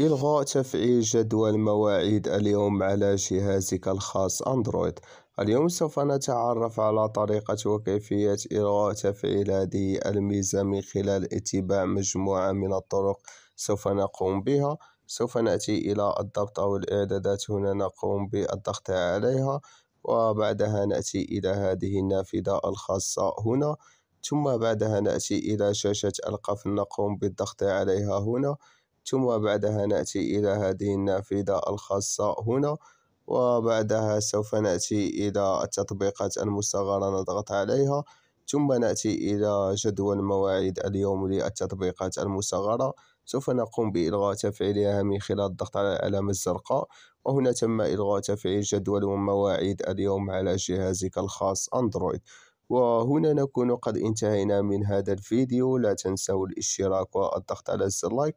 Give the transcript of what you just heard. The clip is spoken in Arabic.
إلغاء تفعيل جدول مواعيد اليوم على جهازك الخاص أندرويد اليوم سوف نتعرف على طريقة وكيفية إلغاء تفعيل هذه الميزة من خلال اتباع مجموعة من الطرق سوف نقوم بها سوف نأتي إلى الضبط أو الإعدادات هنا نقوم بالضغط عليها وبعدها نأتي إلى هذه النافذة الخاصة هنا ثم بعدها نأتي إلى شاشة القفل نقوم بالضغط عليها هنا ثم بعدها نأتي إلى هذه النافذة الخاصة هنا وبعدها سوف نأتي إلى التطبيقات المصغرة نضغط عليها ثم نأتي إلى جدول مواعيد اليوم للتطبيقات المصغرة سوف نقوم بإلغاء تفعيلها من خلال الضغط على العلامة الزرقاء وهنا تم إلغاء تفعيل جدول ومواعيد اليوم على جهازك الخاص أندرويد وهنا نكون قد انتهينا من هذا الفيديو لا تنسوا الاشتراك والضغط على زر لايك